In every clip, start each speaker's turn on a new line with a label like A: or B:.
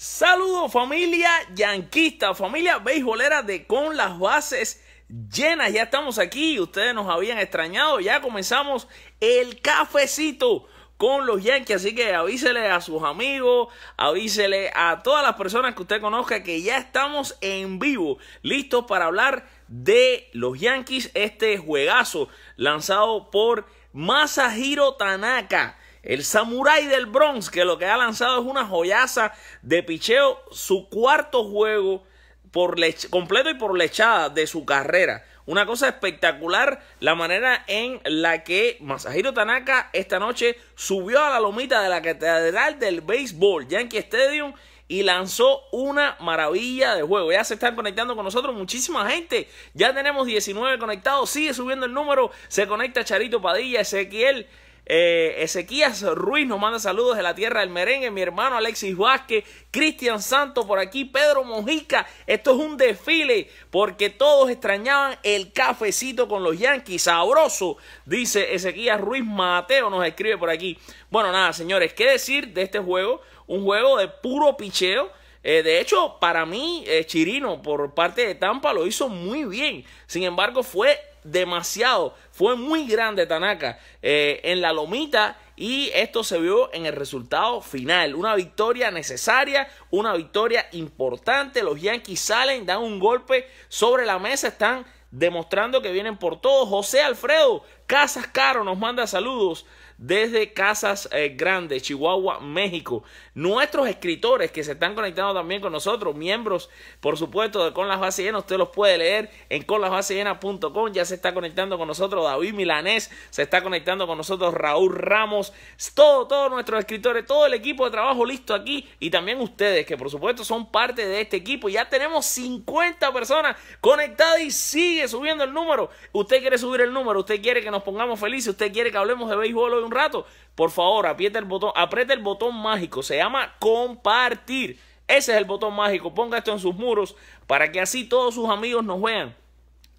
A: Saludos familia yanquista, familia beisbolera de Con las Bases Llenas. Ya estamos aquí, ustedes nos habían extrañado, ya comenzamos el cafecito con los Yankees, así que avísele a sus amigos, avísele a todas las personas que usted conozca que ya estamos en vivo, listos para hablar de los Yankees, este juegazo lanzado por Masahiro Tanaka el Samurai del Bronx, que lo que ha lanzado es una joyaza de picheo, su cuarto juego por completo y por lechada de su carrera. Una cosa espectacular la manera en la que Masahiro Tanaka esta noche subió a la lomita de la catedral del béisbol, Yankee Stadium, y lanzó una maravilla de juego. Ya se están conectando con nosotros muchísima gente. Ya tenemos 19 conectados. Sigue subiendo el número. Se conecta Charito Padilla, Ezequiel. Eh, Ezequías Ruiz nos manda saludos de la tierra del merengue. Mi hermano Alexis Vázquez, Cristian Santos por aquí, Pedro Mojica. Esto es un desfile porque todos extrañaban el cafecito con los Yankees. Sabroso, dice Ezequías Ruiz Mateo, nos escribe por aquí. Bueno, nada, señores, ¿qué decir de este juego? Un juego de puro picheo. Eh, de hecho, para mí, eh, Chirino, por parte de Tampa, lo hizo muy bien. Sin embargo, fue demasiado. Fue muy grande Tanaka eh, en la lomita y esto se vio en el resultado final. Una victoria necesaria, una victoria importante. Los Yankees salen, dan un golpe sobre la mesa, están demostrando que vienen por todo. José Alfredo Casas Caro nos manda saludos desde Casas eh, grandes Chihuahua, México nuestros escritores que se están conectando también con nosotros, miembros, por supuesto, de Con las Bases Llenas. Usted los puede leer en conlasbasellenas.com. Ya se está conectando con nosotros David Milanés, se está conectando con nosotros Raúl Ramos, todo, todos nuestros escritores, todo el equipo de trabajo listo aquí y también ustedes, que por supuesto son parte de este equipo. Ya tenemos 50 personas conectadas y sigue subiendo el número. Usted quiere subir el número, usted quiere que nos pongamos felices, usted quiere que hablemos de béisbol hoy un rato. Por favor, aprieta el botón, aprieta el botón mágico, se compartir. Ese es el botón mágico. Ponga esto en sus muros para que así todos sus amigos nos vean.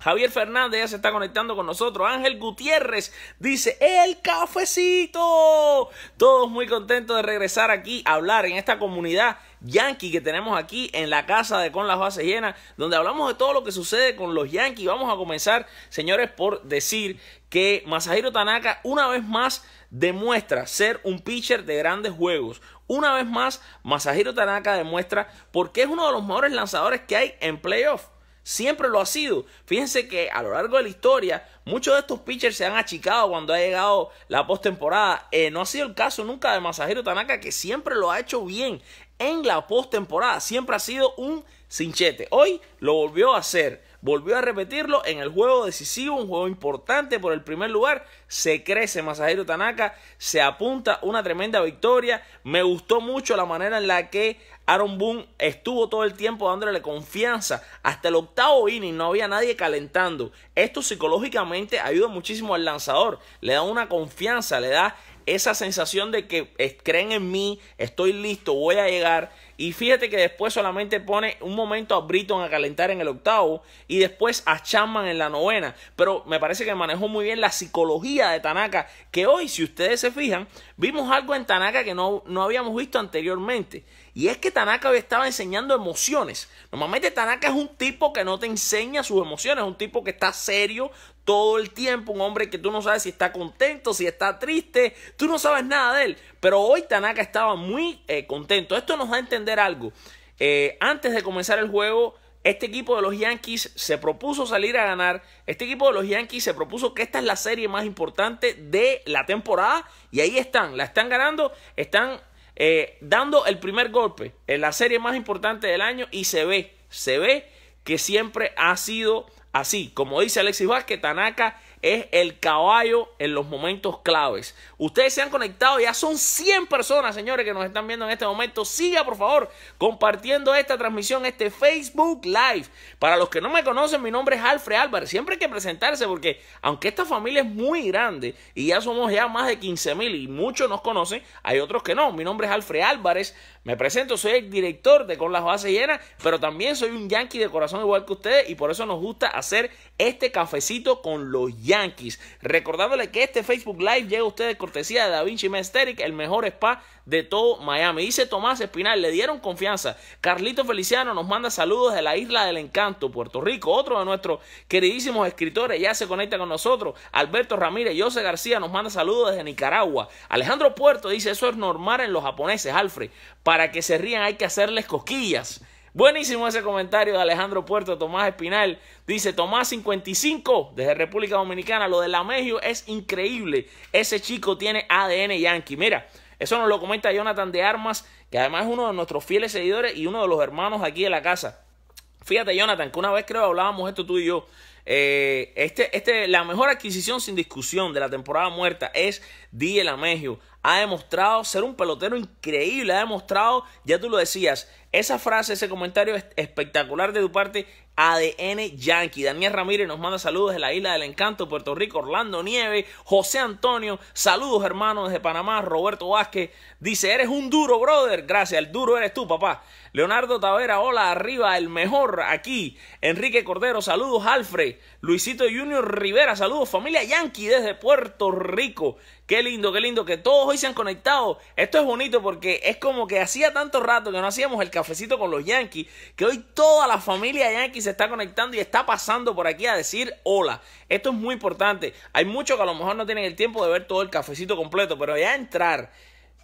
A: Javier Fernández ya se está conectando con nosotros. Ángel Gutiérrez dice, el cafecito. Todos muy contentos de regresar aquí a hablar en esta comunidad yankee que tenemos aquí en la casa de Con las Bases Llenas, donde hablamos de todo lo que sucede con los yankees. Vamos a comenzar, señores, por decir que Masahiro Tanaka una vez más demuestra ser un pitcher de grandes juegos, una vez más, Masahiro Tanaka demuestra por qué es uno de los mejores lanzadores que hay en playoff. Siempre lo ha sido. Fíjense que a lo largo de la historia, muchos de estos pitchers se han achicado cuando ha llegado la postemporada. Eh, no ha sido el caso nunca de Masahiro Tanaka, que siempre lo ha hecho bien en la postemporada. Siempre ha sido un cinchete. Hoy lo volvió a hacer volvió a repetirlo en el juego decisivo, un juego importante por el primer lugar. Se crece Masahiro Tanaka, se apunta una tremenda victoria. Me gustó mucho la manera en la que Aaron Boone estuvo todo el tiempo dándole confianza. Hasta el octavo inning no había nadie calentando. Esto psicológicamente ayuda muchísimo al lanzador, le da una confianza, le da esa sensación de que eh, creen en mí, estoy listo, voy a llegar. Y fíjate que después solamente pone un momento a Britton a calentar en el octavo y después a Chapman en la novena. Pero me parece que manejó muy bien la psicología de Tanaka, que hoy, si ustedes se fijan, vimos algo en Tanaka que no, no habíamos visto anteriormente. Y es que Tanaka hoy estaba enseñando emociones. Normalmente Tanaka es un tipo que no te enseña sus emociones, es un tipo que está serio, todo el tiempo, un hombre que tú no sabes si está contento, si está triste, tú no sabes nada de él. Pero hoy Tanaka estaba muy eh, contento. Esto nos da a entender algo. Eh, antes de comenzar el juego, este equipo de los Yankees se propuso salir a ganar. Este equipo de los Yankees se propuso que esta es la serie más importante de la temporada. Y ahí están, la están ganando, están eh, dando el primer golpe en la serie más importante del año. Y se ve, se ve que siempre ha sido Así, como dice Alexis Vázquez, Tanaka es el caballo en los momentos claves. Ustedes se han conectado, ya son 100 personas, señores, que nos están viendo en este momento. Siga, por favor, compartiendo esta transmisión, este Facebook Live. Para los que no me conocen, mi nombre es Alfred Álvarez. Siempre hay que presentarse porque, aunque esta familia es muy grande y ya somos ya más de 15 mil y muchos nos conocen, hay otros que no. Mi nombre es Alfred Álvarez. Me presento, soy el director de Con las Bases Llenas, pero también soy un yankee de corazón igual que ustedes y por eso nos gusta hacer este cafecito con los Yankees. Recordándole que este Facebook Live llega a ustedes cortesía de Da Vinci Mesteric, el mejor spa de todo Miami. Dice Tomás Espinal, le dieron confianza. Carlito Feliciano nos manda saludos de la Isla del Encanto, Puerto Rico. Otro de nuestros queridísimos escritores ya se conecta con nosotros. Alberto Ramírez, José García nos manda saludos desde Nicaragua. Alejandro Puerto dice, eso es normal en los japoneses, Alfred. Para que se rían hay que hacerles cosquillas. Buenísimo ese comentario de Alejandro Puerto, Tomás Espinal. Dice Tomás 55 desde República Dominicana. Lo de Lamegio es increíble. Ese chico tiene ADN yankee. Mira, eso nos lo comenta Jonathan de Armas, que además es uno de nuestros fieles seguidores y uno de los hermanos aquí de la casa. Fíjate, Jonathan, que una vez creo hablábamos esto tú y yo. Eh, este, este, la mejor adquisición sin discusión de la temporada muerta es Díaz Lamegio. Ha demostrado ser un pelotero increíble. Ha demostrado, ya tú lo decías, esa frase, ese comentario es espectacular de tu parte, ADN Yankee. Daniel Ramírez nos manda saludos de la isla del encanto, Puerto Rico, Orlando Nieve José Antonio, saludos hermanos desde Panamá, Roberto Vázquez, dice, eres un duro, brother, gracias, el duro eres tú, papá. Leonardo Tavera, hola, arriba, el mejor aquí. Enrique Cordero, saludos, Alfred. Luisito Junior Rivera, saludos, familia Yankee desde Puerto Rico. Qué lindo, qué lindo que todos hoy se han conectado. Esto es bonito porque es como que hacía tanto rato que no hacíamos el cafecito con los Yankees, que hoy toda la familia Yankees se está conectando y está pasando por aquí a decir hola. Esto es muy importante. Hay muchos que a lo mejor no tienen el tiempo de ver todo el cafecito completo, pero ya entrar.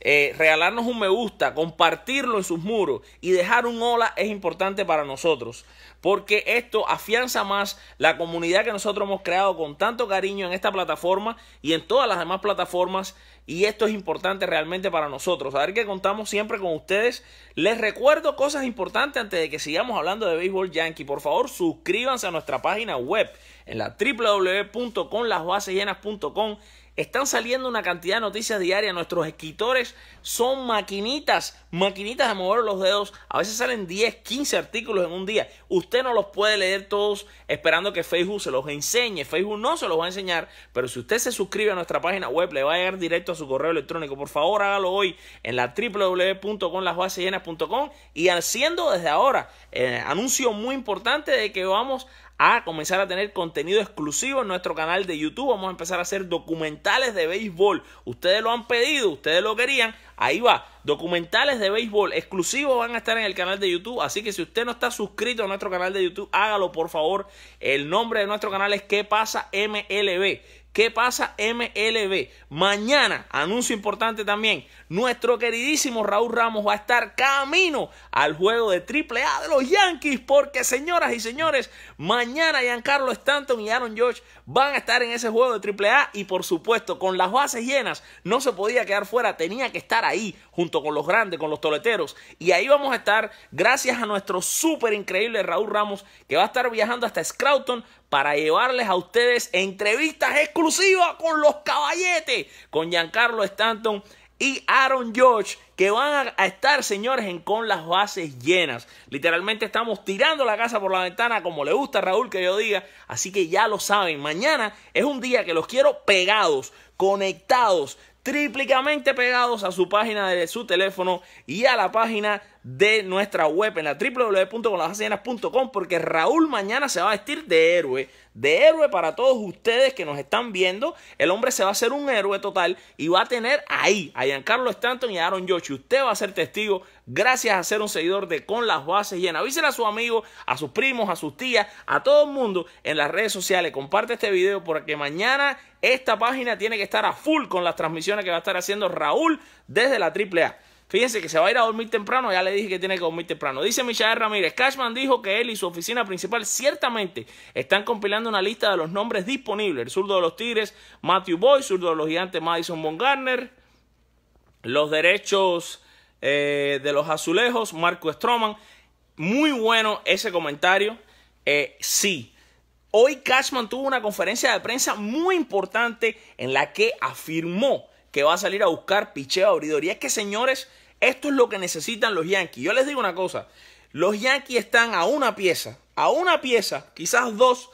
A: Eh, regalarnos un me gusta, compartirlo en sus muros y dejar un hola es importante para nosotros, porque esto afianza más la comunidad que nosotros hemos creado con tanto cariño en esta plataforma y en todas las demás plataformas y esto es importante realmente para nosotros, saber que contamos siempre con ustedes. Les recuerdo cosas importantes antes de que sigamos hablando de béisbol yankee. Por favor, suscríbanse a nuestra página web en la www.conlasbasesllenas.com están saliendo una cantidad de noticias diarias. Nuestros escritores son maquinitas, maquinitas de mover los dedos. A veces salen 10, 15 artículos en un día. Usted no los puede leer todos esperando que Facebook se los enseñe. Facebook no se los va a enseñar, pero si usted se suscribe a nuestra página web, le va a llegar directo a su correo electrónico. Por favor, hágalo hoy en la www.conlasbasesllenas.com y haciendo desde ahora eh, anuncio muy importante de que vamos a comenzar a tener contenido exclusivo en nuestro canal de YouTube. Vamos a empezar a hacer documentales de béisbol. Ustedes lo han pedido, ustedes lo querían. Ahí va, documentales de béisbol exclusivos van a estar en el canal de YouTube. Así que si usted no está suscrito a nuestro canal de YouTube, hágalo por favor. El nombre de nuestro canal es ¿Qué pasa MLB? ¿Qué pasa MLB? Mañana, anuncio importante también, nuestro queridísimo Raúl Ramos va a estar camino al juego de Triple A de los Yankees, porque señoras y señores, mañana Giancarlo Stanton y Aaron George van a estar en ese juego de Triple A y por supuesto, con las bases llenas, no se podía quedar fuera, tenía que estar ahí junto con los grandes, con los toleteros. Y ahí vamos a estar gracias a nuestro súper increíble Raúl Ramos, que va a estar viajando hasta Scrouton para llevarles a ustedes entrevistas exclusivas con los caballetes, con Giancarlo Stanton y Aaron George que van a estar, señores, en con las bases llenas. Literalmente estamos tirando la casa por la ventana, como le gusta a Raúl que yo diga. Así que ya lo saben, mañana es un día que los quiero pegados, conectados, Tríplicamente pegados a su página de su teléfono y a la página de nuestra web en la www.conlasbasesllenas.com porque Raúl mañana se va a vestir de héroe, de héroe para todos ustedes que nos están viendo. El hombre se va a hacer un héroe total y va a tener ahí a Giancarlo Stanton y a Aaron Yoshi. Usted va a ser testigo gracias a ser un seguidor de Con las Bases Llenas. Avísele a su amigo a sus primos, a sus tías, a todo el mundo en las redes sociales. Comparte este video porque mañana esta página tiene que estar a full con las transmisiones que va a estar haciendo Raúl desde la AAA. Fíjense que se va a ir a dormir temprano, ya le dije que tiene que dormir temprano. Dice Michael Ramírez, Cashman dijo que él y su oficina principal ciertamente están compilando una lista de los nombres disponibles. El zurdo de los Tigres, Matthew Boy, zurdo de los Gigantes, Madison Bongarner, los derechos eh, de los Azulejos, Marco Stroman. Muy bueno ese comentario. Eh, sí, hoy Cashman tuvo una conferencia de prensa muy importante en la que afirmó que va a salir a buscar picheo abridor. Y es que, señores, esto es lo que necesitan los Yankees. Yo les digo una cosa, los Yankees están a una pieza, a una pieza, quizás dos,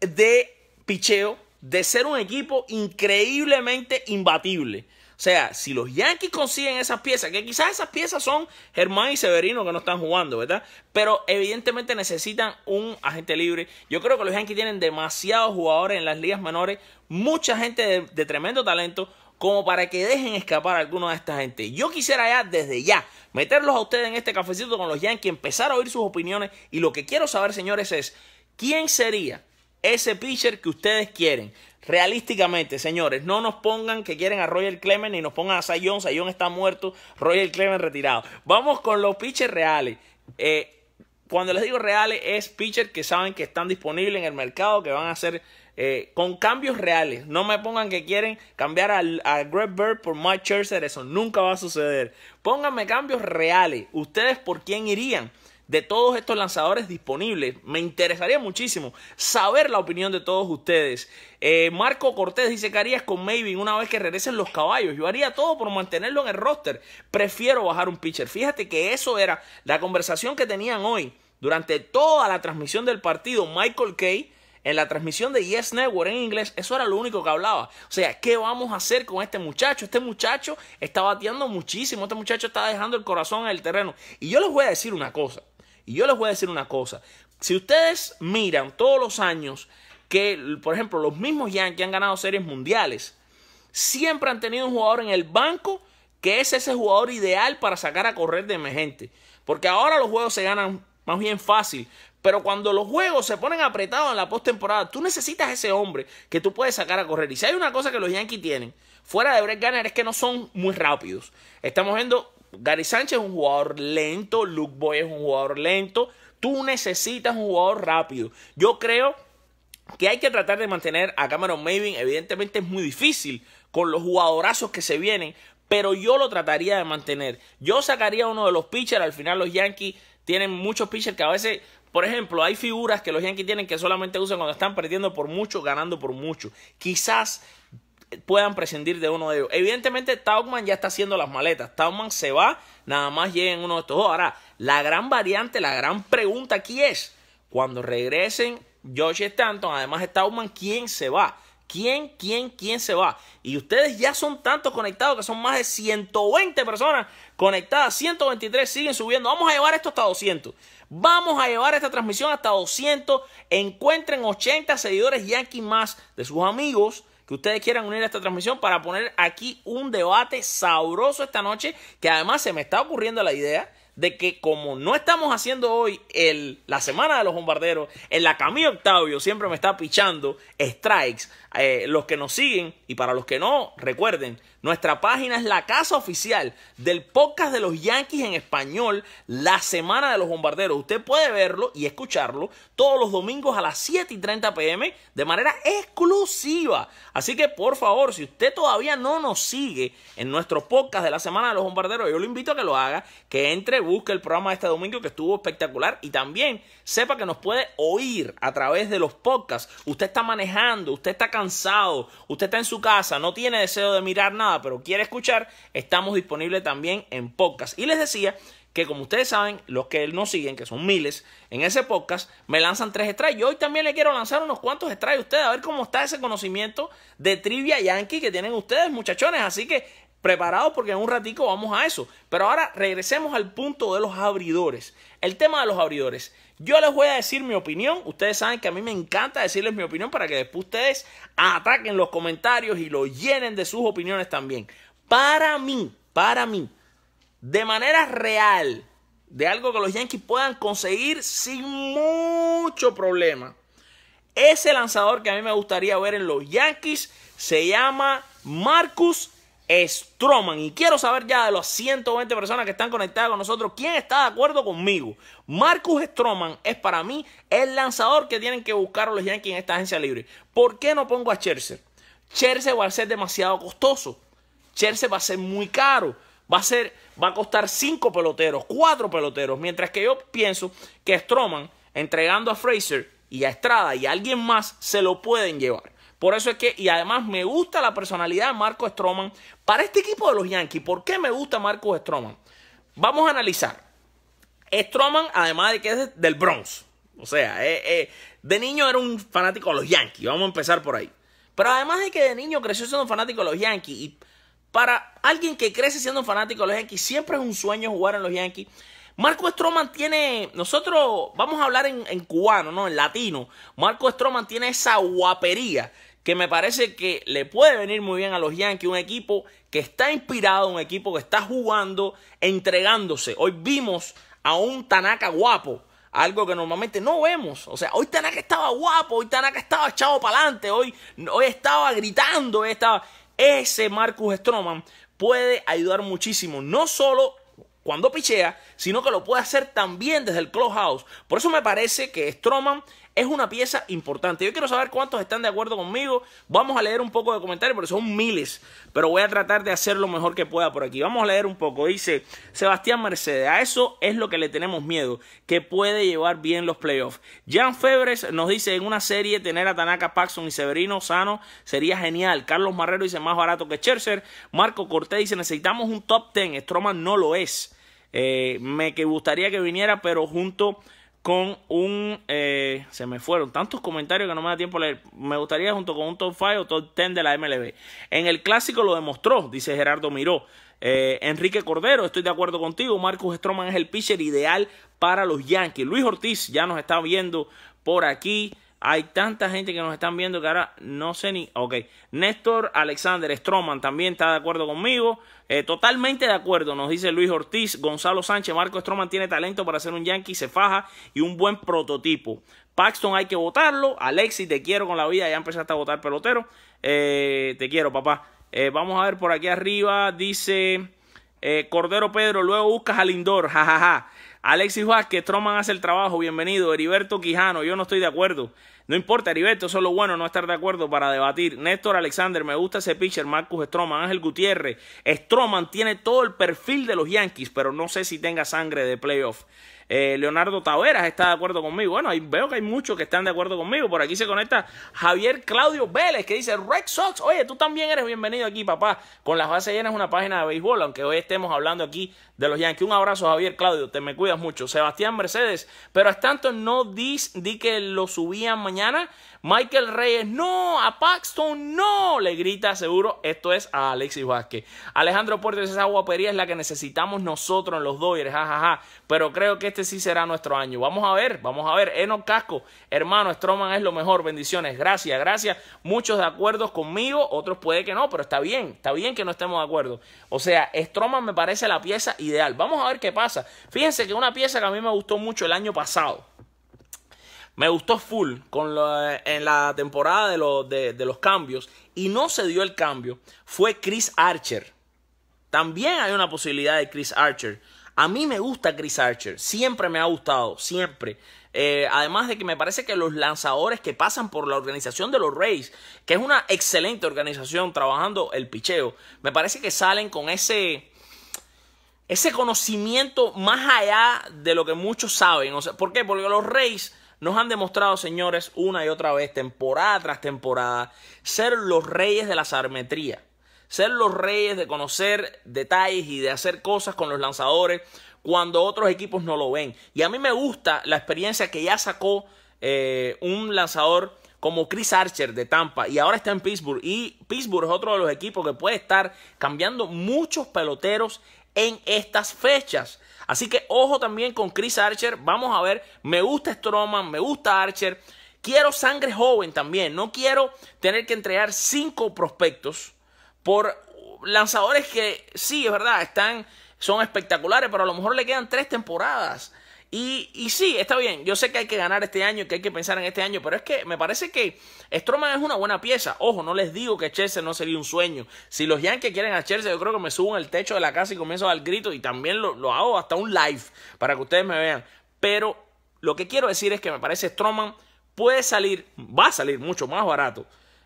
A: de picheo, de ser un equipo increíblemente imbatible. O sea, si los Yankees consiguen esas piezas, que quizás esas piezas son Germán y Severino que no están jugando, ¿verdad? Pero evidentemente necesitan un agente libre. Yo creo que los Yankees tienen demasiados jugadores en las ligas menores, mucha gente de, de tremendo talento, como para que dejen escapar a alguno de esta gente. Yo quisiera ya desde ya meterlos a ustedes en este cafecito con los Yankees, empezar a oír sus opiniones y lo que quiero saber, señores, es quién sería ese pitcher que ustedes quieren. Realísticamente, señores, no nos pongan que quieren a Roger Clemens ni nos pongan a Sayón. Sayon está muerto, Roger Clemens retirado. Vamos con los pitchers reales. Eh, cuando les digo reales, es pitchers que saben que están disponibles en el mercado, que van a ser eh, con cambios reales. No me pongan que quieren cambiar a, Greg Bird por Mike Scherzer, eso nunca va a suceder. Pónganme cambios reales. ¿Ustedes por quién irían? De todos estos lanzadores disponibles, me interesaría muchísimo saber la opinión de todos ustedes. Eh, Marco Cortés dice que harías con Maybe una vez que regresen los caballos. Yo haría todo por mantenerlo en el roster. Prefiero bajar un pitcher. Fíjate que eso era la conversación que tenían hoy durante toda la transmisión del partido. Michael Kay en la transmisión de Yes Network en inglés, eso era lo único que hablaba. O sea, ¿qué vamos a hacer con este muchacho? Este muchacho está bateando muchísimo, este muchacho está dejando el corazón en el terreno. Y yo les voy a decir una cosa, y yo les voy a decir una cosa. Si ustedes miran todos los años que, por ejemplo, los mismos Yankees han ganado series mundiales, siempre han tenido un jugador en el banco que es ese jugador ideal para sacar a correr de gente. Porque ahora los juegos se ganan más bien fácil. Pero cuando los juegos se ponen apretados en la postemporada, tú necesitas ese hombre que tú puedes sacar a correr. Y si hay una cosa que los Yankees tienen, fuera de Brett Garner, es que no son muy rápidos. Estamos viendo, Gary Sánchez es un jugador lento, Luke Boy es un jugador lento. Tú necesitas un jugador rápido. Yo creo que hay que tratar de mantener a Cameron Maven. Evidentemente es muy difícil con los jugadorazos que se vienen, pero yo lo trataría de mantener. Yo sacaría uno de los pitchers. Al final los Yankees tienen muchos pitchers que a veces por ejemplo, hay figuras que los Yankees tienen que solamente usan cuando están perdiendo por mucho, ganando por mucho. Quizás puedan prescindir de uno de ellos. Evidentemente, Taubman ya está haciendo las maletas. Taubman se va, nada más lleguen uno de estos dos. Ahora, la gran variante, la gran pregunta aquí es, cuando regresen Josh Stanton, además de Taubman, ¿quién se va? ¿Quién, quién, quién se va? Y ustedes ya son tantos conectados que son más de 120 personas conectadas. 123 siguen subiendo. Vamos a llevar esto hasta 200. Vamos a llevar esta transmisión hasta 200. Encuentren 80 seguidores Yankee más de sus amigos que ustedes quieran unir a esta transmisión para poner aquí un debate sabroso esta noche, que además se me está ocurriendo la idea de que como no estamos haciendo hoy el, la semana de los bombarderos, en la mí Octavio siempre me está pichando strikes. Eh, los que nos siguen y para los que no, recuerden, nuestra página es la casa oficial del podcast de los Yankees en español, la semana de los bombarderos. Usted puede verlo y escucharlo todos los domingos a las 7 y 30 pm de manera exclusiva. Así que por favor, si usted todavía no nos sigue en nuestro podcast de la semana de los bombarderos, yo lo invito a que lo haga, que entre, busque el programa de este domingo que estuvo espectacular y también sepa que nos puede oír a través de los podcasts. Usted está manejando, usted está cansado usted está en su casa, no tiene deseo de mirar nada, pero quiere escuchar, estamos disponibles también en podcast. Y les decía que como ustedes saben, los que él nos siguen, que son miles, en ese podcast me lanzan tres strikes. Yo hoy también le quiero lanzar unos cuantos strikes a ustedes, a ver cómo está ese conocimiento de trivia yankee que tienen ustedes, muchachones. Así que preparados porque en un ratico vamos a eso. Pero ahora regresemos al punto de los abridores. El tema de los abridores. Yo les voy a decir mi opinión. Ustedes saben que a mí me encanta decirles mi opinión para que después ustedes ataquen los comentarios y lo llenen de sus opiniones también. Para mí, para mí, de manera real, de algo que los Yankees puedan conseguir sin mucho problema. Ese lanzador que a mí me gustaría ver en los Yankees se llama Marcus Stroman. Y quiero saber ya de las 120 personas que están conectadas con nosotros, ¿quién está de acuerdo conmigo? Marcus Stroman es para mí el lanzador que tienen que buscar los Yankees en esta agencia libre. ¿Por qué no pongo a Scherzer? Scherzer va a ser demasiado costoso. Scherzer va a ser muy caro. Va a, ser, va a costar 5 peloteros, 4 peloteros. Mientras que yo pienso que Stroman, entregando a Fraser y a Estrada y a alguien más, se lo pueden llevar. Por eso es que, y además me gusta la personalidad de Marco Stroman para este equipo de los Yankees. ¿Por qué me gusta Marco Stroman? Vamos a analizar. Stroman, además de que es del Bronx. O sea, eh, eh, de niño era un fanático de los Yankees. Vamos a empezar por ahí. Pero además de que de niño creció siendo un fanático de los Yankees. Y para alguien que crece siendo un fanático de los Yankees, siempre es un sueño jugar en los Yankees. Marco Stroman tiene, nosotros vamos a hablar en, cubano, ¿no? En latino. Marco Stroman tiene esa guapería que me parece que le puede venir muy bien a los Yankees, un equipo que está inspirado, un equipo que está jugando, entregándose. Hoy vimos a un Tanaka guapo, algo que normalmente no vemos. O sea, hoy Tanaka estaba guapo, hoy Tanaka estaba echado para adelante, hoy, hoy estaba gritando, hoy estaba... Ese Marcus Stroman puede ayudar muchísimo, no solo cuando pichea, sino que lo puede hacer también desde el clubhouse. Por eso me parece que Stroman es una pieza importante. Yo quiero saber cuántos están de acuerdo conmigo. Vamos a leer un poco de comentarios, porque son miles. Pero voy a tratar de hacer lo mejor que pueda por aquí. Vamos a leer un poco. Dice Sebastián Mercedes, a eso es lo que le tenemos miedo, que puede llevar bien los playoffs. Jan Febres nos dice, en una serie tener a Tanaka, Paxson y Severino sano sería genial. Carlos Marrero dice, más barato que Scherzer. Marco Cortés dice, necesitamos un top ten. Stroman no lo es. Eh, me que gustaría que viniera, pero junto con un... Eh, se me fueron tantos comentarios que no me da tiempo a leer. Me gustaría junto con un top 5 o top 10 de la MLB. En el clásico lo demostró, dice Gerardo Miró. Eh, Enrique Cordero, estoy de acuerdo contigo. Marcus Stroman es el pitcher ideal para los Yankees. Luis Ortiz ya nos está viendo por aquí. Hay tanta gente que nos están viendo que ahora no sé ni. Ok. Néstor Alexander Stroman también está de acuerdo conmigo. Eh, totalmente de acuerdo, nos dice Luis Ortiz. Gonzalo Sánchez, Marco Stroman tiene talento para ser un yankee, se faja y un buen prototipo. Paxton hay que votarlo. Alexis, te quiero con la vida. Ya empezaste a votar pelotero. Eh, te quiero, papá. Eh, vamos a ver por aquí arriba. Dice Cordero Pedro, luego buscas a Lindor. Jajaja. Alexis Vázquez, Stroman hace el trabajo, bienvenido. Heriberto Quijano, yo no estoy de acuerdo. No importa, Heriberto, eso es lo bueno, no estar de acuerdo para debatir. Néstor Alexander, me gusta ese pitcher, Marcus Stroman, Ángel Gutiérrez. Stroman tiene todo el perfil de los Yankees, pero no sé si tenga sangre de playoff. Eh, Leonardo Taveras está de acuerdo conmigo. Bueno, ahí veo que hay muchos que están de acuerdo conmigo. Por aquí se conecta Javier Claudio Vélez que dice Red Sox. Oye, tú también eres bienvenido aquí, papá. Con las bases llenas, una página de béisbol, aunque hoy estemos hablando aquí de los Yankees. Un abrazo, Javier Claudio. Te me cuidas mucho. Sebastián Mercedes, pero hasta tanto no di, que lo subían mañana. Michael Reyes, no, a Paxton, no, le grita seguro. Esto es a Alexis Vázquez. Alejandro Puertes, esa guapería es la que necesitamos nosotros en los Dodgers, jajaja. Pero creo que este sí será nuestro año. Vamos a ver, vamos a ver. Eno Casco, hermano, Stroman es lo mejor. Bendiciones, gracias, gracias. Muchos de acuerdo conmigo, otros puede que no, pero está bien, está bien que no estemos de acuerdo. O sea, Stroman me parece la pieza ideal. Vamos a ver qué pasa. Fíjense que una pieza que a mí me gustó mucho el año pasado. Me gustó full con eh, en la temporada de, los cambios y no se dio el cambio. Fue Chris Archer. También hay una posibilidad de Chris Archer. A mí me gusta Chris Archer, siempre me ha gustado, siempre. Eh, además de que me parece que los lanzadores que pasan por la organización de los Rays, que es una excelente organización trabajando el picheo, me parece que salen con ese, ese conocimiento más allá de lo que muchos saben. ¿Por qué? Porque los Reyes nos han demostrado, señores, una y otra vez, temporada tras temporada, ser los reyes de la sarmetría. Ser los reyes de conocer detalles y de hacer cosas con los lanzadores cuando otros equipos no lo ven. Y a mí me gusta la experiencia que ya sacó eh, un lanzador como Chris Archer de Tampa y ahora está en Pittsburgh. Y Pittsburgh es otro de los equipos que puede estar cambiando muchos peloteros en estas fechas. Así que ojo también con Chris Archer. Vamos a ver. Me gusta Stroman, me gusta Archer. Quiero sangre joven también. No quiero tener que entregar cinco prospectos por lanzadores que sí, es verdad, están, son espectaculares, pero a lo mejor le quedan tres temporadas. Y, sí, está bien, yo sé que hay que ganar este año, que hay que pensar en este año, pero es que me parece que Stroman es una buena pieza. Ojo, no les digo que Chelsea no sería un sueño. Si los Yankees quieren a Chelsea, yo creo que me subo el techo de la casa y comienzo a dar grito y también lo, hago hasta un live para que ustedes me vean. Pero lo que quiero decir es que me parece Stroman puede salir, va a salir mucho más barato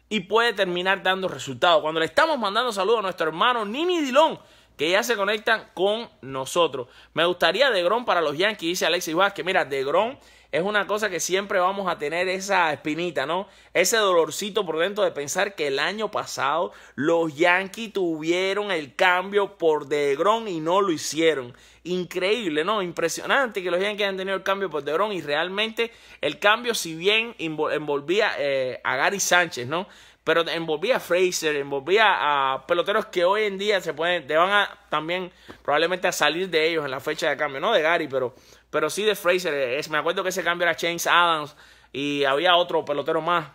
A: y puede terminar dando resultados. Cuando le estamos mandando saludos a nuestro hermano Nini Dilón, que ya se conectan con nosotros. Me gustaría de Grom para los Yankees, dice Alexis Vázquez. Mira, de Grom es una cosa que siempre vamos a tener esa espinita, ¿no? Ese dolorcito por dentro de pensar que el año pasado los Yankees tuvieron el cambio por DeGrom y no lo hicieron. Increíble, ¿no? Impresionante que los Yankees han tenido el cambio por DeGrom y realmente el cambio, si bien envolvía eh, a Gary Sánchez, ¿no? pero envolvía a Fraser, envolvía a peloteros que hoy en día se pueden, te van a también probablemente a salir de ellos en la fecha de cambio, no de Gary, pero, pero sí de Fraser. Es, me acuerdo que ese cambio era James Adams y había otro pelotero más.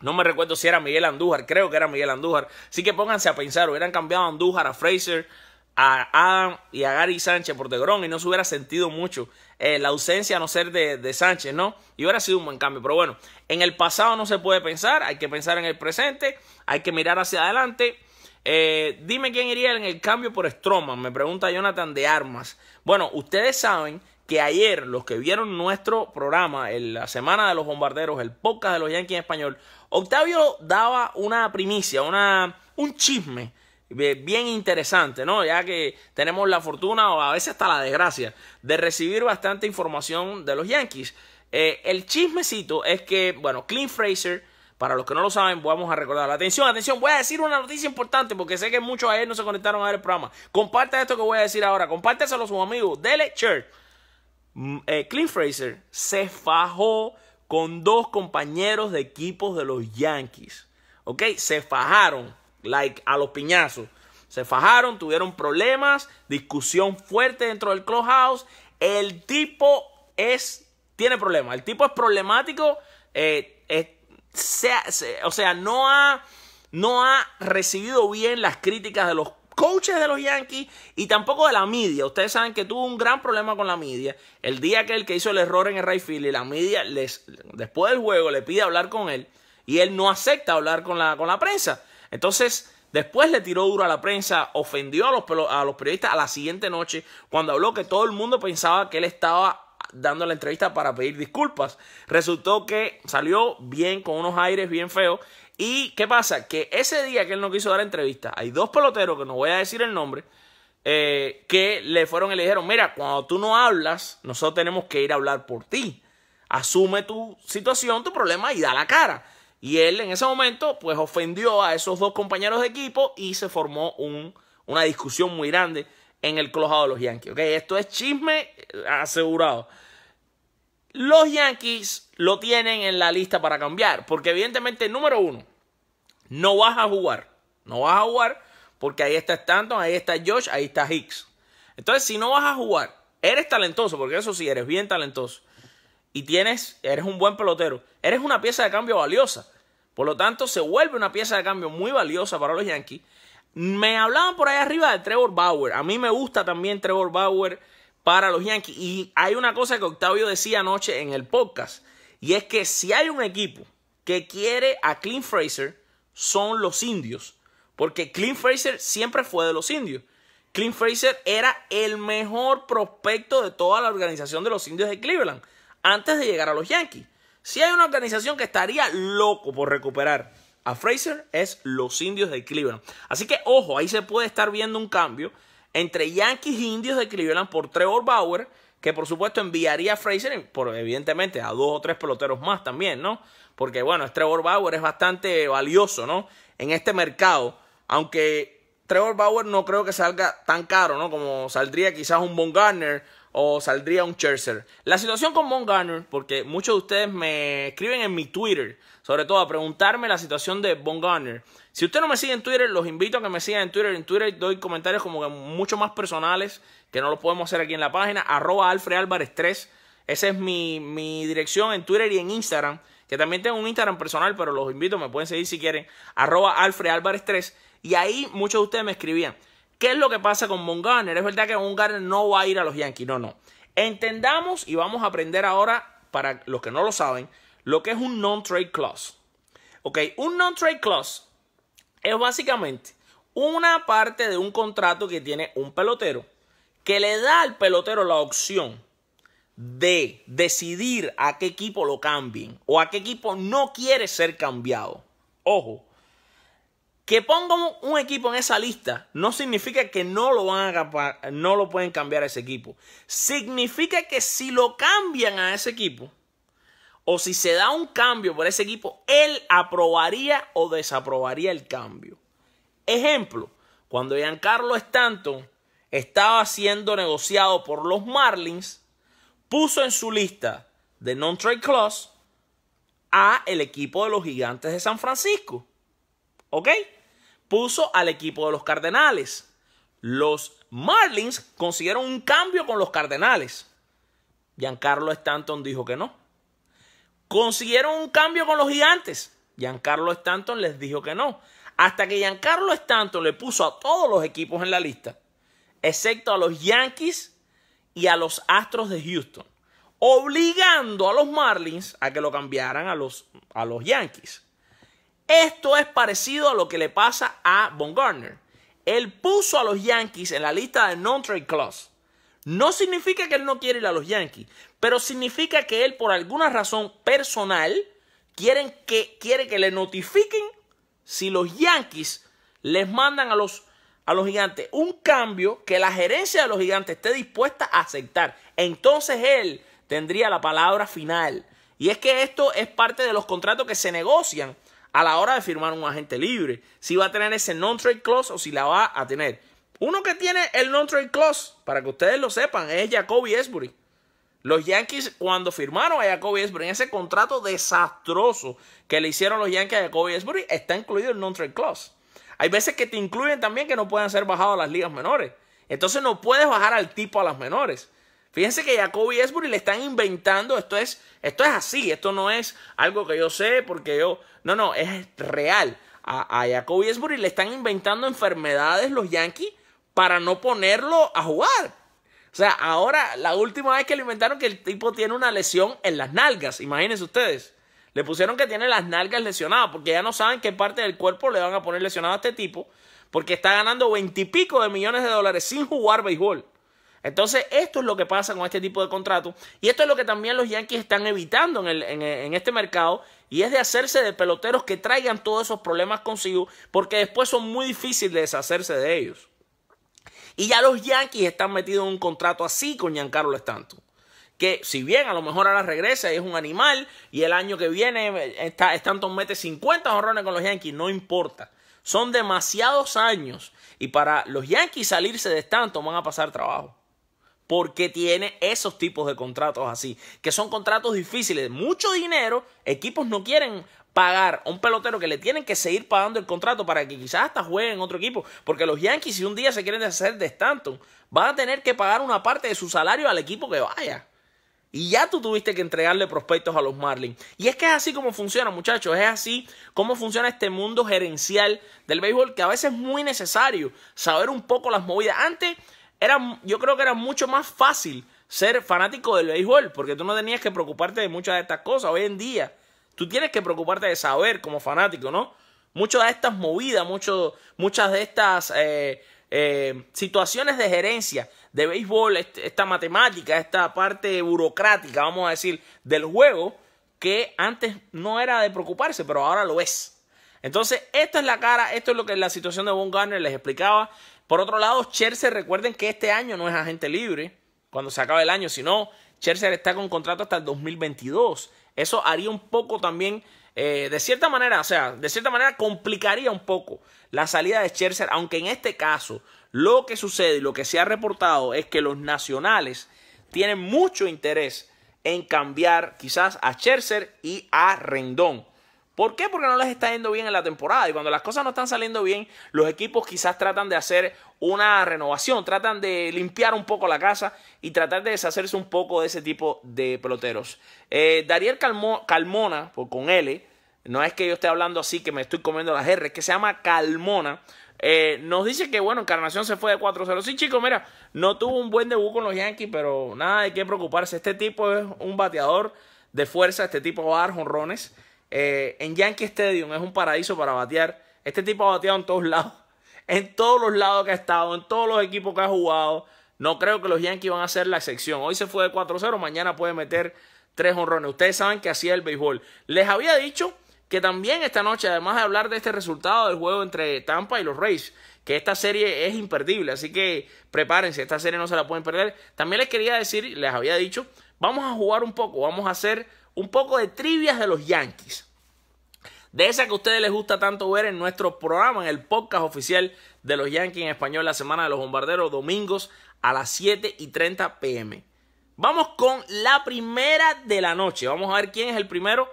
A: No me recuerdo si era Miguel Andújar, creo que era Miguel Andújar. Así que pónganse a pensar, hubieran cambiado a Andújar, a Fraser, a Adam y a Gary Sánchez por DeGrom y no se hubiera sentido mucho eh, la ausencia, a no ser de, Sánchez, ¿no? Y hubiera sido un buen cambio. Pero bueno, en el pasado no se puede pensar, hay que pensar en el presente, hay que mirar hacia adelante. Eh, dime quién iría en el cambio por Stroman, me pregunta Jonathan de Armas. Bueno, ustedes saben que ayer los que vieron nuestro programa, en la semana de los bombarderos, el podcast de los Yankees español, Octavio daba una primicia, una, un chisme bien interesante, ¿no? Ya que tenemos la fortuna o a veces hasta la desgracia de recibir bastante información de los Yankees. Eh, el chismecito es que, bueno, Clint Fraser, para los que no lo saben, vamos a recordar. Atención, atención, voy a decir una noticia importante porque sé que muchos ayer no se conectaron a ver el programa. Comparte esto que voy a decir ahora, compárteselo a sus amigos. Dele Church. Mm, eh, Clint Fraser se fajó con dos compañeros de equipos de los Yankees. ¿Ok? Se fajaron like a los piñazos. Se fajaron, tuvieron problemas, discusión fuerte dentro del clubhouse. El tipo es, tiene problemas, el tipo es problemático, eh, o sea, no ha, no ha recibido bien las críticas de los coaches de los Yankees y tampoco de la media. Ustedes saben que tuvo un gran problema con la media. El día que él que hizo el error en el Ray y la media les, después del juego le pide hablar con él y él no acepta hablar con la, con la prensa. Entonces, después le tiró duro a la prensa, ofendió a los, a los periodistas a la siguiente noche cuando habló que todo el mundo pensaba que él estaba dando la entrevista para pedir disculpas. Resultó que salió bien, con unos aires bien feos. ¿Y qué pasa? Que ese día que él no quiso dar entrevista, hay dos peloteros, que no voy a decir el nombre, eh, que le fueron y le dijeron, mira, cuando tú no hablas, nosotros tenemos que ir a hablar por ti. Asume tu situación, tu problema y da la cara. Y él en ese momento pues ofendió a esos dos compañeros de equipo y se formó un, una discusión muy grande en el clojado de los Yankees. ¿okay? Esto es chisme eh, asegurado. Los Yankees lo tienen en la lista para cambiar, porque evidentemente, número uno, no vas a jugar. No vas a jugar porque ahí está Stanton, ahí está Josh, ahí está Hicks. Entonces, si no vas a jugar, eres talentoso, porque eso sí, eres bien talentoso y tienes, eres un buen pelotero, eres una pieza de cambio valiosa. Por lo tanto, se vuelve una pieza de cambio muy valiosa para los Yankees. Me hablaban por ahí arriba de Trevor Bauer. A mí me gusta también Trevor Bauer para los Yankees. Y hay una cosa que Octavio decía anoche en el podcast. Y es que si hay un equipo que quiere a Clint Fraser, son los indios. Porque Clint Fraser siempre fue de los indios. Clint Fraser era el mejor prospecto de toda la organización de los indios de Cleveland antes de llegar a los Yankees. Si hay una organización que estaría loco por recuperar a Fraser, es los indios de Cleveland. Así que ojo, ahí se puede estar viendo un cambio entre Yankees e indios de Cleveland por Trevor Bauer, que por supuesto enviaría a Fraser, por, evidentemente, a dos o tres peloteros más también, ¿no? Porque bueno, Trevor Bauer es bastante valioso, ¿no? En este mercado, aunque Trevor Bauer no creo que salga tan caro, ¿no? Como saldría quizás un Von Garner o saldría un Scherzer. La situación con Garner, porque muchos de ustedes me escriben en mi Twitter, sobre todo a preguntarme la situación de Von Garner. Si usted no me sigue en Twitter, los invito a que me sigan en Twitter. En Twitter doy comentarios como que mucho más personales, que no los podemos hacer aquí en la página. Arroba Alfred Álvarez 3. Esa es mi, mi dirección en Twitter y en Instagram, que también tengo un Instagram personal, pero los invito, me pueden seguir si quieren. Arroba Alfred Álvarez 3. Y ahí muchos de ustedes me escribían. ¿Qué es lo que pasa con Von Es verdad que Von no va a ir a los Yankees, no, no. Entendamos y vamos a aprender ahora, para los que no lo saben, lo que es un non-trade clause. Ok, un non-trade clause es básicamente una parte de un contrato que tiene un pelotero que le da al pelotero la opción de decidir a qué equipo lo cambien o a qué equipo no quiere ser cambiado. Ojo, que pongan un equipo en esa lista no significa que no lo, van a, no lo pueden cambiar a ese equipo. Significa que si lo cambian a ese equipo, o si se da un cambio por ese equipo, él aprobaría o desaprobaría el cambio. Ejemplo, cuando Giancarlo Stanton estaba siendo negociado por los Marlins, puso en su lista de non-trade clause a el equipo de los gigantes de San Francisco. ¿Ok? puso al equipo de los Cardenales. Los Marlins consiguieron un cambio con los Cardenales. Giancarlo Stanton dijo que no. Consiguieron un cambio con los Gigantes. Giancarlo Stanton les dijo que no. Hasta que Giancarlo Stanton le puso a todos los equipos en la lista, excepto a los Yankees y a los Astros de Houston, obligando a los Marlins a que lo cambiaran a los, a los Yankees. Esto es parecido a lo que le pasa a Von Garner. Él puso a los Yankees en la lista de non-trade clause. No significa que él no quiere ir a los Yankees, pero significa que él por alguna razón personal que, quiere que le notifiquen si los Yankees les mandan a los, a los gigantes un cambio que la gerencia de los gigantes esté dispuesta a aceptar. Entonces él tendría la palabra final. Y es que esto es parte de los contratos que se negocian a la hora de firmar un agente libre. Si va a tener ese non-trade clause o si la va a tener. Uno que tiene el non-trade clause, para que ustedes lo sepan, es Jacoby Esbury. Los Yankees, cuando firmaron a Jacoby Esbury, en ese contrato desastroso que le hicieron los Yankees a Jacoby Esbury, está incluido el non-trade clause. Hay veces que te incluyen también que no pueden ser bajados a las ligas menores. Entonces no puedes bajar al tipo a las menores. Fíjense que Jacoby Esbury le están inventando, esto es, esto es así, esto no es algo que yo sé porque yo, no, no, es real. A, a Jacoby Esbury le están inventando enfermedades los Yankees para no ponerlo a jugar. O sea, ahora la última vez que le inventaron que el tipo tiene una lesión en las nalgas, imagínense ustedes. Le pusieron que tiene las nalgas lesionadas porque ya no saben qué parte del cuerpo le van a poner lesionado a este tipo porque está ganando veintipico de millones de dólares sin jugar béisbol. Entonces, esto es lo que pasa con este tipo de contratos. Y esto es lo que también los Yankees están evitando en, este mercado. Y es de hacerse de peloteros que traigan todos esos problemas consigo. Porque después son muy difíciles de deshacerse de ellos. Y ya los Yankees están metidos en un contrato así con Giancarlo Stanton. Que si bien a lo mejor ahora regresa y es un animal. Y el año que viene eh, Stanton mete 50 jorrones con los Yankees. No importa. Son demasiados años. Y para los Yankees salirse de Stanton van a pasar trabajo porque tiene esos tipos de contratos así, que son contratos difíciles, mucho dinero, equipos no quieren pagar a un pelotero que le tienen que seguir pagando el contrato para que quizás hasta juegue en otro equipo. Porque los Yankees, si un día se quieren deshacer de Stanton, van a tener que pagar una parte de su salario al equipo que vaya. Y ya tú tuviste que entregarle prospectos a los Marlins. Y es que es así como funciona, muchachos. Es así como funciona este mundo gerencial del béisbol, que a veces es muy necesario saber un poco las movidas. Antes era, yo creo que era mucho más fácil ser fanático del béisbol, porque tú no tenías que preocuparte de muchas de estas cosas. Hoy en día, tú tienes que preocuparte de saber como fanático, ¿no? Muchas de estas movidas, muchas eh, de estas eh, situaciones de gerencia de béisbol, esta matemática, esta parte burocrática, vamos a decir, del juego, que antes no era de preocuparse, pero ahora lo es. Entonces, esta es la cara, esto es lo que la situación de Von Garner les explicaba. Por otro lado, Scherzer, recuerden que este año no es agente libre, cuando se acaba el año, sino Scherzer está con contrato hasta el 2022. Eso haría un poco también, eh, de cierta manera, o sea, de cierta manera complicaría un poco la salida de Scherzer, aunque en este caso lo que sucede y lo que se ha reportado es que los nacionales tienen mucho interés en cambiar quizás a Scherzer y a Rendón. ¿Por qué? Porque no les está yendo bien en la temporada. Y cuando las cosas no están saliendo bien, los equipos quizás tratan de hacer una renovación, tratan de limpiar un poco la casa y tratar de deshacerse un poco de ese tipo de peloteros. Eh, Dariel Calmona, con L, no es que yo esté hablando así que me estoy comiendo las R, que se llama Calmona. Eh, nos dice que, bueno, Encarnación se fue de 4-0. Sí, chicos, mira, no tuvo un buen debut con los Yankees, pero nada de qué preocuparse. Este tipo es un bateador de fuerza, este tipo va a dar jonrones. Eh, en Yankee Stadium es un paraíso para batear. Este tipo ha bateado en todos lados. En todos los lados que ha estado, en todos los equipos que ha jugado. No creo que los Yankees van a ser la excepción. Hoy se fue de 4-0, mañana puede meter tres honrones. Ustedes saben que hacía el béisbol. Les había dicho que también esta noche, además de hablar de este resultado del juego entre Tampa y los Rays, que esta serie es imperdible, así que prepárense, esta serie no se la pueden perder. También les quería decir, les había dicho, vamos a jugar un poco, vamos a hacer un poco de trivias de los Yankees. De esa que a ustedes les gusta tanto ver en nuestro programa, en el podcast oficial de los Yankees en español, la semana de los bombarderos, domingos a las 7 y 30 pm. Vamos con la primera de la noche. Vamos a ver quién es el primero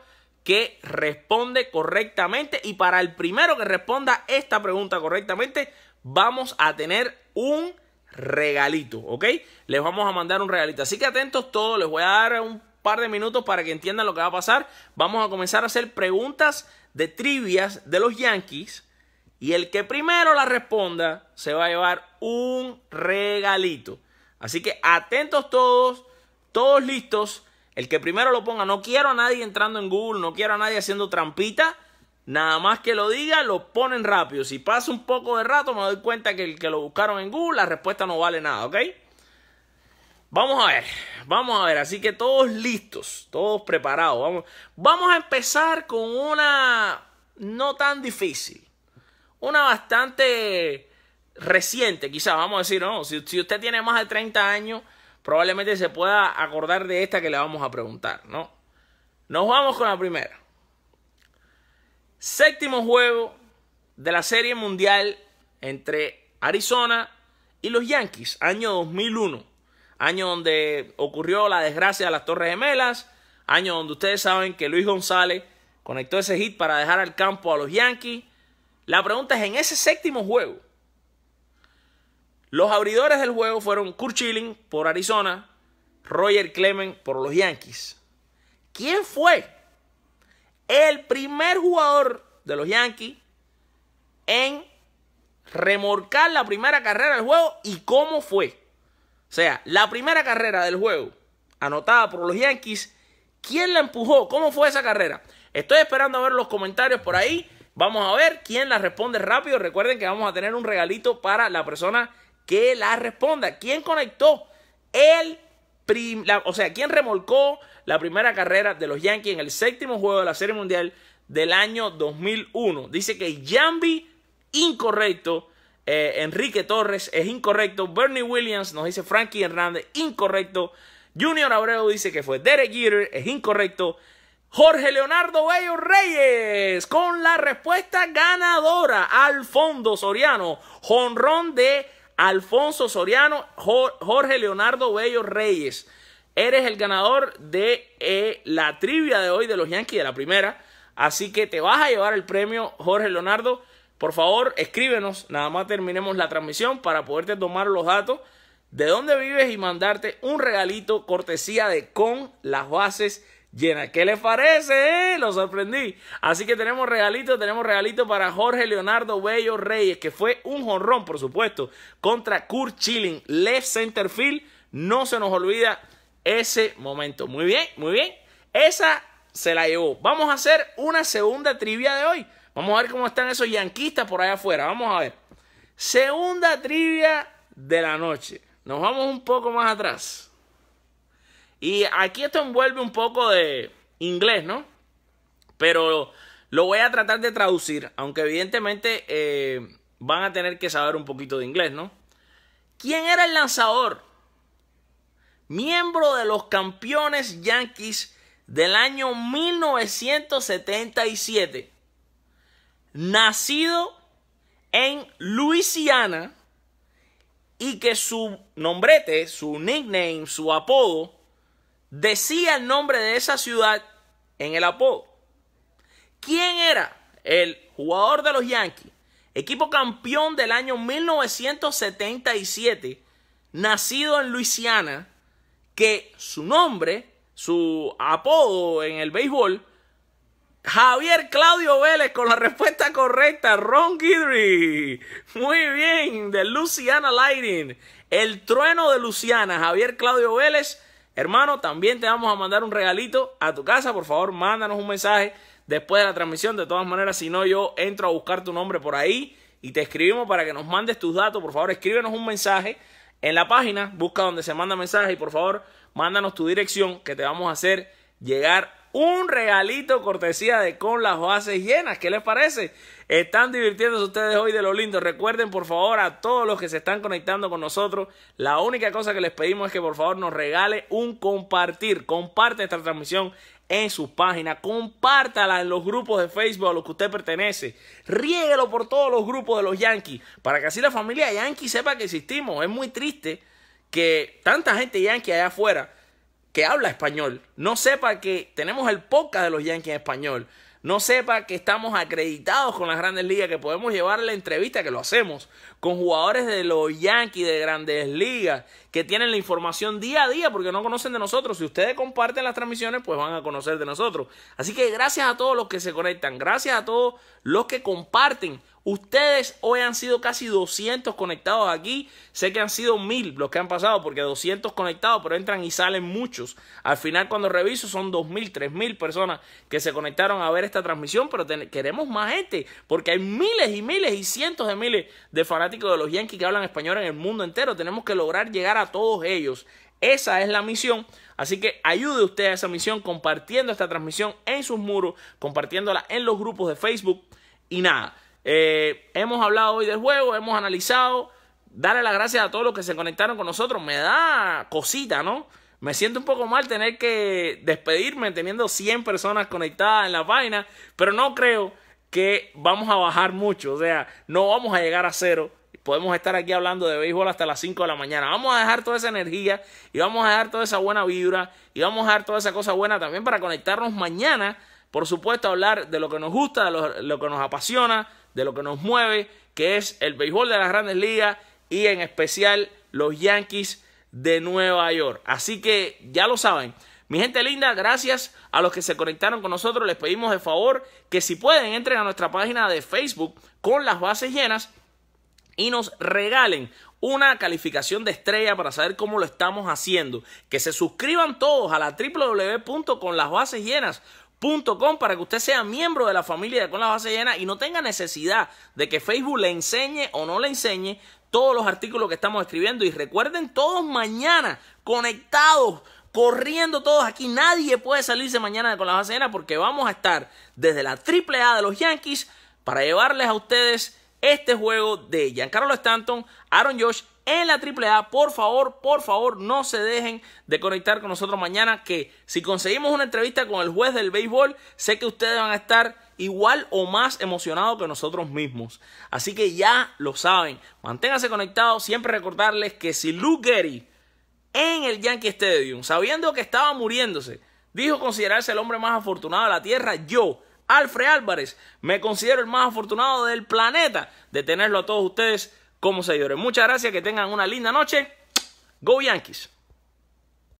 A: que responde correctamente. Y para el primero que responda esta pregunta correctamente, vamos a tener un regalito, ¿ok? Les vamos a mandar un regalito. Así que atentos todos, les voy a dar un par de minutos para que entiendan lo que va a pasar. Vamos a comenzar a hacer preguntas de trivias de los Yankees. Y el que primero la responda se va a llevar un regalito. Así que atentos todos, todos listos. El que primero lo ponga, no quiero a nadie entrando en Google, no quiero a nadie haciendo trampita. Nada más que lo diga, lo ponen rápido. Si pasa un poco de rato, me doy cuenta que el que lo buscaron en Google, la respuesta no vale nada, ¿ok? Vamos a ver, vamos a ver, así que todos listos, todos preparados. Vamos, vamos a empezar con una no tan difícil, una bastante reciente, quizás vamos a decir, no, si, si, usted tiene más de 30 años, probablemente se pueda acordar de esta que le vamos a preguntar, ¿no? Nos vamos con la primera. Séptimo juego de la Serie Mundial entre Arizona y los Yankees, año 2001 año donde ocurrió la desgracia de las Torres Gemelas, año donde ustedes saben que Luis González conectó ese hit para dejar al campo a los Yankees. La pregunta es, en ese séptimo juego, los abridores del juego fueron Kurt Schilling por Arizona, Roger Clemens por los Yankees. ¿Quién fue el primer jugador de los Yankees en remorcar la primera carrera del juego y cómo fue? O sea, la primera carrera del juego, anotada por los Yankees, ¿quién la empujó? ¿Cómo fue esa carrera? Estoy esperando a ver los comentarios por ahí. Vamos a ver quién la responde rápido. Recuerden que vamos a tener un regalito para la persona que la responda. ¿Quién conectó el o sea, quién remolcó la primera carrera de los Yankees en el séptimo juego de la Serie Mundial del año 2001? Dice que Jambi incorrecto eh, Enrique Torres es incorrecto. Bernie Williams nos dice Frankie Hernández, incorrecto. Junior Abreu dice que fue Derek Jeter, es incorrecto. Jorge Leonardo Bello Reyes con la respuesta ganadora. Alfonso Soriano, jonrón de Alfonso Soriano, Jorge Leonardo Bello Reyes. Eres el ganador de eh, la trivia de hoy de los Yankees de la primera. Así que te vas a llevar el premio, Jorge Leonardo. Por favor, escríbenos, nada más terminemos la transmisión para poderte tomar los datos de dónde vives y mandarte un regalito cortesía de con las bases llenas. ¿Qué les parece? Eh, lo sorprendí. Así que tenemos regalito, tenemos regalito para Jorge Leonardo Bello Reyes, que fue un jonrón, por supuesto, contra Kurt Chilling, left center field. No se nos olvida ese momento. Muy bien, muy bien. Esa se la llevó. Vamos a hacer una segunda trivia de hoy. Vamos a ver cómo están esos yanquistas por allá afuera. Vamos a ver. Segunda trivia de la noche. Nos vamos un poco más atrás. Y aquí esto envuelve un poco de inglés, ¿no? Pero lo voy a tratar de traducir, aunque evidentemente eh, van a tener que saber un poquito de inglés, ¿no? ¿Quién era el lanzador? Miembro de los campeones yanquis? del año 1977, nacido en Luisiana y que su nombrete, su nickname, su apodo, decía el nombre de esa ciudad en el apodo. ¿Quién era el jugador de los Yankees? Equipo campeón del año 1977, nacido en Luisiana, que su nombre su apodo en el béisbol. Javier Claudio Vélez con la respuesta correcta. Ron Guidry. Muy bien. De Luciana Lighting. El trueno de Luciana. Javier Claudio Vélez. Hermano, también te vamos a mandar un regalito a tu casa. Por favor, mándanos un mensaje después de la transmisión. De todas maneras, si no, yo entro a buscar tu nombre por ahí y te escribimos para que nos mandes tus datos. Por favor, escríbenos un mensaje en la página, busca donde se manda mensaje y por favor, mándanos tu dirección que te vamos a hacer llegar un regalito cortesía de con las bases llenas. ¿Qué les parece? Están divirtiéndose ustedes hoy de lo lindo. Recuerden, por favor, a todos los que se están conectando con nosotros, la única cosa que les pedimos es que por favor nos regale un compartir. Comparte esta transmisión en su página, compártala en los grupos de Facebook a los que usted pertenece, riéguelo por todos los grupos de los Yankees, para que así la familia Yankee sepa que existimos. Es muy triste que tanta gente Yankee allá afuera que habla español no sepa que tenemos el podcast de los Yankees en español no sepa que estamos acreditados con las grandes ligas, que podemos llevar la entrevista, que lo hacemos, con jugadores de los Yankees, de grandes ligas, que tienen la información día a día porque no conocen de nosotros. Si ustedes comparten las transmisiones, pues van a conocer de nosotros. Así que gracias a todos los que se conectan, gracias a todos los que comparten. Ustedes hoy han sido casi 200 conectados aquí. Sé que han sido mil los que han pasado, porque 200 conectados, pero entran y salen muchos. Al final, cuando reviso, son 2.000, 3.000 personas que se conectaron a ver esta transmisión, pero queremos más gente, porque hay miles y miles y cientos de miles de fanáticos de los Yankees que hablan español en el mundo entero. Tenemos que lograr llegar a todos ellos. Esa es la misión. Así que ayude usted a esa misión compartiendo esta transmisión en sus muros, compartiéndola en los grupos de Facebook y nada. Eh, hemos hablado hoy del juego, hemos analizado. Darle las gracias a todos los que se conectaron con nosotros. Me da cosita, ¿no? Me siento un poco mal tener que despedirme teniendo 100 personas conectadas en la página, pero no creo que vamos a bajar mucho, o sea, no vamos a llegar a cero. Podemos estar aquí hablando de béisbol hasta las 5 de la mañana. Vamos a dejar toda esa energía y vamos a dejar toda esa buena vibra y vamos a dejar toda esa cosa buena también para conectarnos mañana, por supuesto, hablar de lo que nos gusta, de lo que nos apasiona, de lo que nos mueve, que es el béisbol de las grandes ligas y en especial los Yankees de Nueva York. Así que ya lo saben. Mi gente linda, gracias a los que se conectaron con nosotros. Les pedimos de favor que si pueden entren a nuestra página de Facebook con las bases llenas y nos regalen una calificación de estrella para saber cómo lo estamos haciendo. Que se suscriban todos a la llenas Com para que usted sea miembro de la familia de Con la Base Llena y no tenga necesidad de que Facebook le enseñe o no le enseñe todos los artículos que estamos escribiendo. Y recuerden, todos mañana conectados, corriendo todos aquí. Nadie puede salirse mañana de Con la Base Llena porque vamos a estar desde la A de los Yankees para llevarles a ustedes este juego de Giancarlo Stanton, Aaron Josh en la AAA. Por favor, por favor, no se dejen de conectar con nosotros mañana. Que si conseguimos una entrevista con el juez del béisbol, sé que ustedes van a estar igual o más emocionados que nosotros mismos. Así que ya lo saben, manténganse conectados. Siempre recordarles que si Luke Gary en el Yankee Stadium, sabiendo que estaba muriéndose, dijo considerarse el hombre más afortunado de la Tierra, yo. Alfred Álvarez, me considero el más afortunado del planeta de tenerlo a todos ustedes como seguidores. Muchas gracias, que tengan una linda noche. Go Yankees.